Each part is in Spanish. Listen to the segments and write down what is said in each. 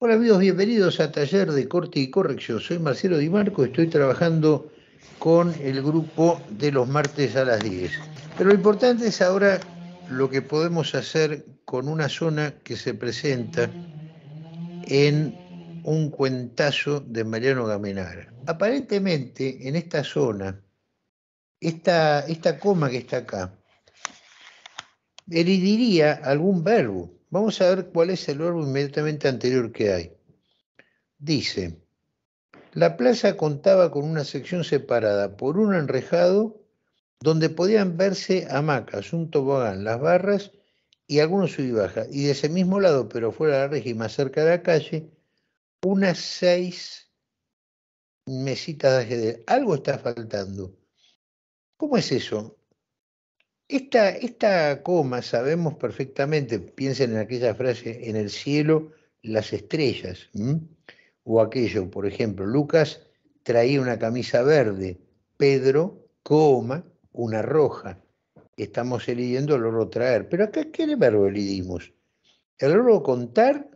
Hola amigos, bienvenidos a Taller de Corte y Corrección. Soy Marcelo Di Marco, estoy trabajando con el grupo de los martes a las 10. Pero lo importante es ahora lo que podemos hacer con una zona que se presenta en un cuentazo de Mariano Gamenar. Aparentemente en esta zona, esta, esta coma que está acá, heridiría algún verbo Vamos a ver cuál es el verbo inmediatamente anterior que hay. Dice, la plaza contaba con una sección separada por un enrejado donde podían verse hamacas, un tobogán, las barras y algunos sub Y de ese mismo lado, pero fuera de la región y más cerca de la calle, unas seis mesitas de ajedrez. Algo está faltando. ¿Cómo es eso? Esta, esta coma sabemos perfectamente, piensen en aquella frase, en el cielo las estrellas, o aquello, por ejemplo, Lucas traía una camisa verde, Pedro, coma, una roja. Estamos eligiendo el oro traer. Pero acá, ¿qué verbo elidimos? ¿El oro contar?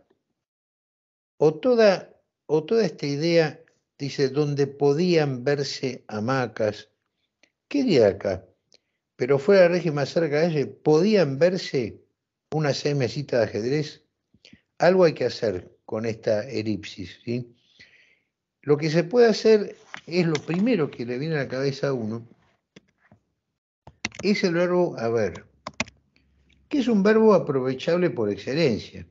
O toda, o toda esta idea, dice, donde podían verse hamacas. ¿Qué diría acá? pero fuera la régimen cerca de ella, podían verse seis mesitas de ajedrez. Algo hay que hacer con esta elipsis. Lo que se puede hacer es lo primero que le viene a la cabeza a uno, es el verbo haber, que es un verbo aprovechable por excelencia.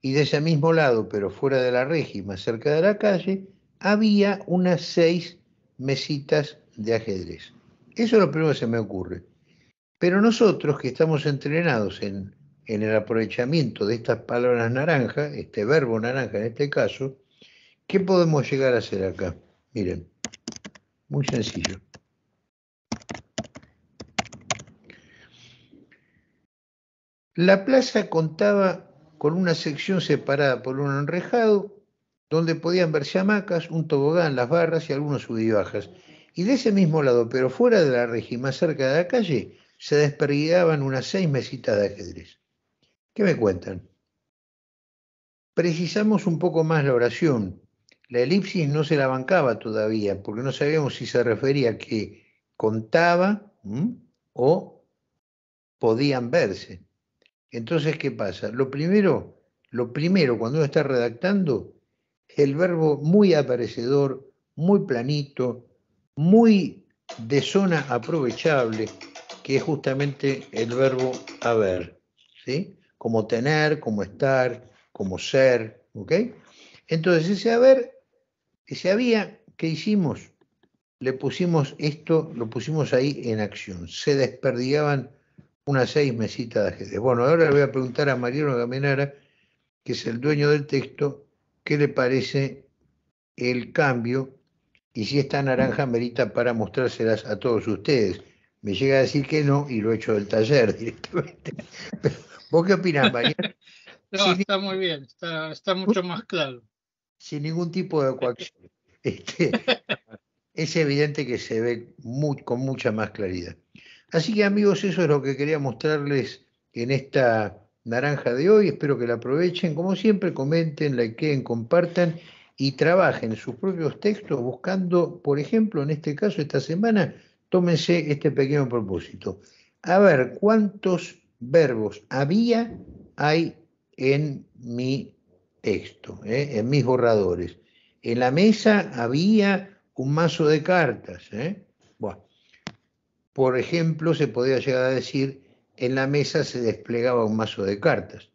Y de ese mismo lado, pero fuera de la régimen, cerca de la calle, había unas seis mesitas de ajedrez. Eso es lo primero que se me ocurre. Pero nosotros que estamos entrenados en, el aprovechamiento de estas palabras naranja, este verbo naranja en este caso, ¿qué podemos llegar a hacer acá? Miren, muy sencillo. La plaza contaba con una sección separada por un enrejado donde podían verse hamacas, un tobogán, las barras y algunos subibajas y de ese mismo lado, pero fuera de la región, más cerca de la calle, se desperdigaban unas seis mesitas de ajedrez. ¿Qué me cuentan? Precisamos un poco más la oración. La elipsis no se la bancaba todavía, porque no sabíamos si se refería a que contaba o podían verse. Entonces, ¿qué pasa? Lo primero, lo primero cuando uno está redactando, el verbo muy aparecedor, muy planito, muy de zona aprovechable, que es justamente el verbo haber, ¿sí? Como tener, como estar, como ser, ¿ok? Entonces ese haber, ese había, ¿qué hicimos? Le pusimos esto, lo pusimos ahí en acción. Se desperdiaban unas seis mesitas de ajedrez. Bueno, ahora le voy a preguntar a Mariano Gaminara, que es el dueño del texto, qué le parece el cambio y si esta naranja merita para mostrárselas a todos ustedes. Me llega a decir que no y lo echo del taller directamente. ¿Vos qué opinás, María? no, está muy bien, está, mucho más claro. Sin ningún tipo de coacción. Este, es evidente que se ve con mucha más claridad. Así que amigos, eso es lo que quería mostrarles en esta naranja de hoy. Espero que la aprovechen. Como siempre, comenten, likeen, compartan y trabajen sus propios textos buscando, por ejemplo, en este caso, esta semana, tómense este pequeño propósito. A ver cuántos verbos había, hay en mi texto, eh? en mis borradores. En la mesa había un mazo de cartas. Eh. Bueno, por ejemplo, se podía llegar a decir, en la mesa se desplegaba un mazo de cartas.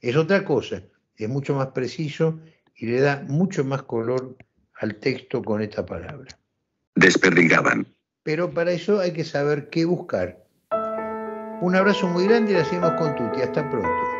Es otra cosa, es mucho más preciso y le da mucho más color al texto con esta palabra. Desperdigaban. Pero para eso hay que saber qué buscar. Un abrazo muy grande y la hacemos con Tuti. Hasta pronto.